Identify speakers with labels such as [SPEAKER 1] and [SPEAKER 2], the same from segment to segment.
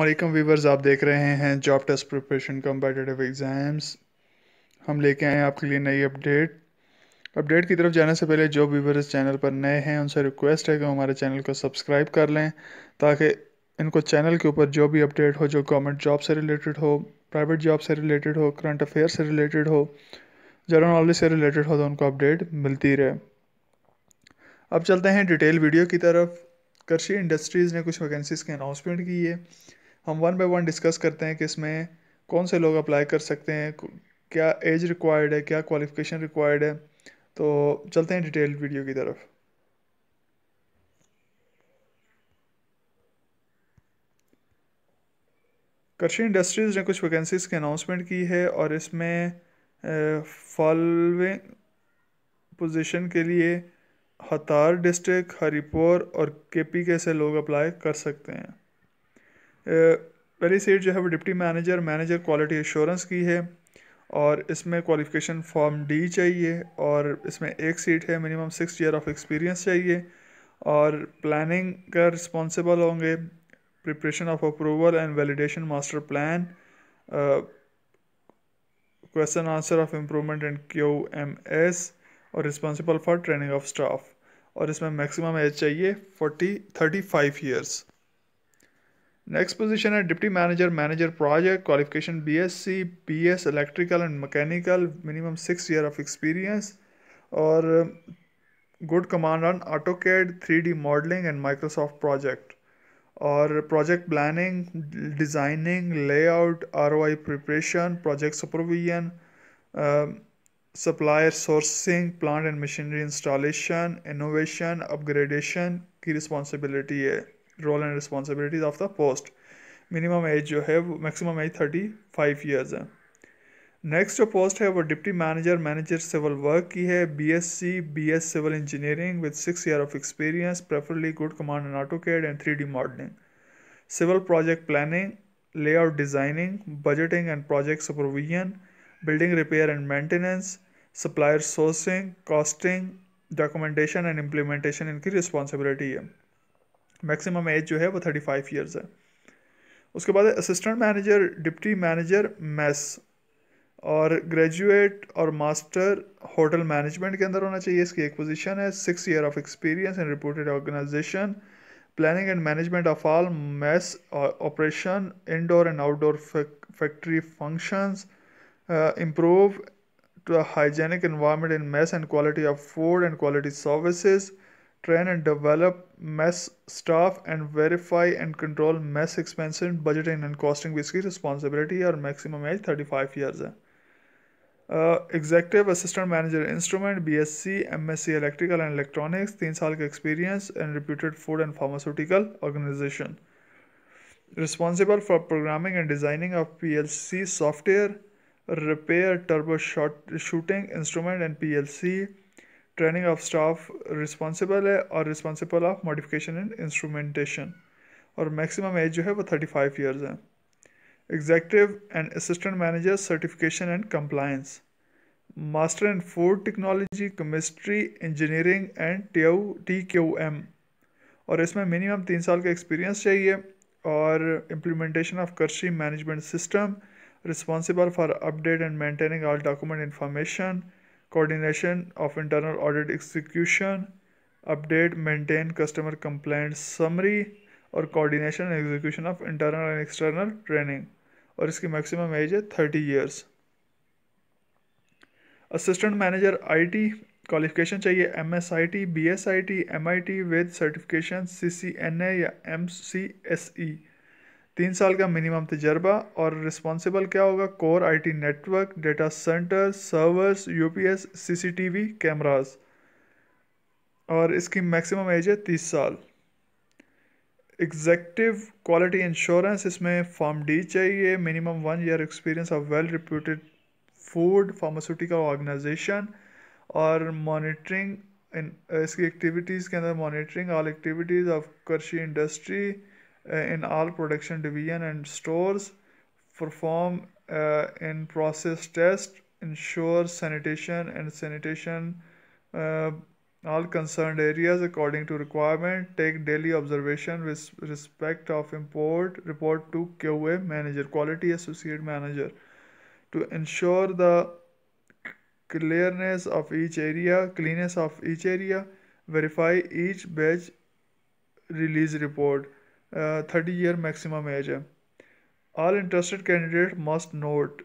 [SPEAKER 1] वालेकुम वीवर्स आप देख रहे हैं job test preparation competitive exams हम लेके आए हैं आपके लिए नई अपडेट अपडेट की तरफ जाने से पहले जो वीवर इस चैनल पर नए हैं उनसे रिक्वेस्ट है कि हमारे चैनल को सब्सक्राइब कर लें ताकि इनको चैनल के ऊपर जो भी अपडेट हो जो गवर्नमेंट जॉब से रिलेटेड हो प्राइवेट जॉब से रिलेटेड हो करंट अफेयर से रिलेटेड हो जनरल नॉलेज से रिलेटेड हो तो उनको अपडेट मिलती रहे अब चलते हैं डिटेल वीडियो की तरफ कृषि इंडस्ट्रीज़ ने कुछ वैकेंसीज़ के अनाउंसमेंट की है हम वन बाय वन डिस्कस करते हैं कि इसमें कौन से लोग अप्लाई कर सकते हैं क्या एज रिक्वायर्ड है क्या क्वालिफिकेशन रिक्वायर्ड है तो चलते हैं डिटेल वीडियो की तरफ कृषि इंडस्ट्रीज़ ने कुछ वैकेंसीज़ के अनाउंसमेंट की है और इसमें फॉलोइंग पोजीशन के लिए हतार डिस्ट्रिक्ट हरिपुर और केपी के से लोग अप्लाई कर सकते हैं पहली सीट जो है वो deputy manager manager quality assurance की है और इसमें क्वालिफिकेशन फॉर्म डी चाहिए और इसमें एक सीट है minimum six year of experience चाहिए और प्लानिंग का रिस्पॉन्सिबल होंगे preparation of approval and validation master plan question answer of improvement and Q M S और responsible for training of staff और इसमें मैक्सिमम एज चाहिए forty thirty five years next position है deputy manager manager project qualification BSc PS electrical and mechanical minimum six year of experience और good command on AutoCAD three D modelling and Microsoft project और project planning designing layout R O I preparation project supervision supplier sourcing plant and machinery installation innovation upgradation की responsibility है role and responsibilities of the post minimum age जो है वो maximum age thirty five years है next जो post है वो deputy manager manager civil work की है B S C B S civil engineering with six year of experience preferably good command and auto CAD and three D modelling civil project planning layout designing budgeting and project supervision building repair and maintenance supplier sourcing costing documentation and implementation इनकी responsibility है maximum age जो है वो thirty five years है उसके बाद assistant manager deputy manager mess और graduate और मास्टर होटल मैनेजमेंट के अंदर होना चाहिए इसकी एक पोजीशन है six year of experience in reported organisation planning and management of all mess operation indoor and outdoor factory functions improve to hygienic environment in mess and quality of food and quality services train and develop mess staff and verify and control mess expansion budgeting and costing भी responsibility or maximum age 35 years uh, Executive assistant manager instrument BSc MSc electrical and electronics. Electronics तीन experience का reputed food and pharmaceutical organization. responsible for programming and designing of PLC software, repair, turbo shot, shooting instrument and PLC, training of staff responsible है और responsible of modification and instrumentation और maximum age जो है वो thirty five years है executive and assistant manager certification and compliance master in food technology chemistry engineering and T T Q M और इसमें minimum तीन साल का एक्सपीरियंस चाहिए और इम्प्लीमेंटेशन ऑफ कृषि management system responsible for update and maintaining all document information coordination of internal audit execution update maintain customer complaint summary और coordination and execution of internal and external training और इसकी maximum age है thirty years assistant manager IT qualification चाहिए M S I T B S I T M I T with certification C C N A या M C S E तीन साल का minimum तजर्बा और रिस्पॉन्सिबल क्या होगा core IT network data centre servers UPS CCTV cameras और इसकी मैक्सिमम एज है तीस साल एग्जेक्टिव क्वालिटी इंश्योरेंस इसमें फॉर्म डी चाहिए minimum one year experience of well reputed food pharmaceutical organisation और मॉनिटरिंग इसकी एक्टिविटीज़ के अंदर मॉनिटरिंग ऑल एक्टिविटीज़ ऑफ कृषि industry Uh, in all production division and stores, perform uh, in process test, ensure sanitation and sanitation uh, all concerned areas according to requirement, take daily observation with respect of import, report to QA manager, quality associate manager to ensure the clearness of each area, cleanness of each area, verify each batch release report. 30-year maximum age. all interested candidate must note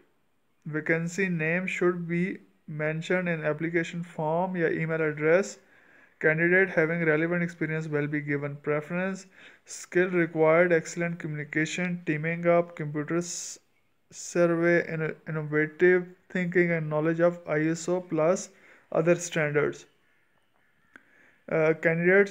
[SPEAKER 1] vacancy name should be mentioned in application form या email address candidate having relevant experience will be given preference skill required excellent communication teaming up computer survey innovative thinking and knowledge of ISO plus other standards uh, candidates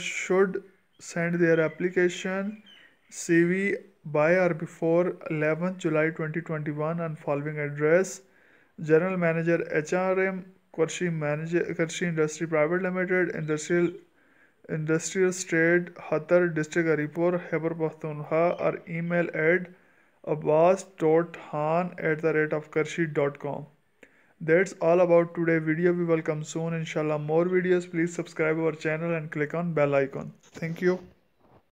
[SPEAKER 1] should send their application CV by or before 11 July 2021 and following address General Manager HRM Kurshi Manager Kurshi Industry Private Limited Industrial Industrial State Hatar District Aripur Khyber Pakhtunkhwa or email at abbas.han at the rate of kurshi.com that's all about today video we will come soon inshallah more videos please subscribe our channel and click on bell icon thank you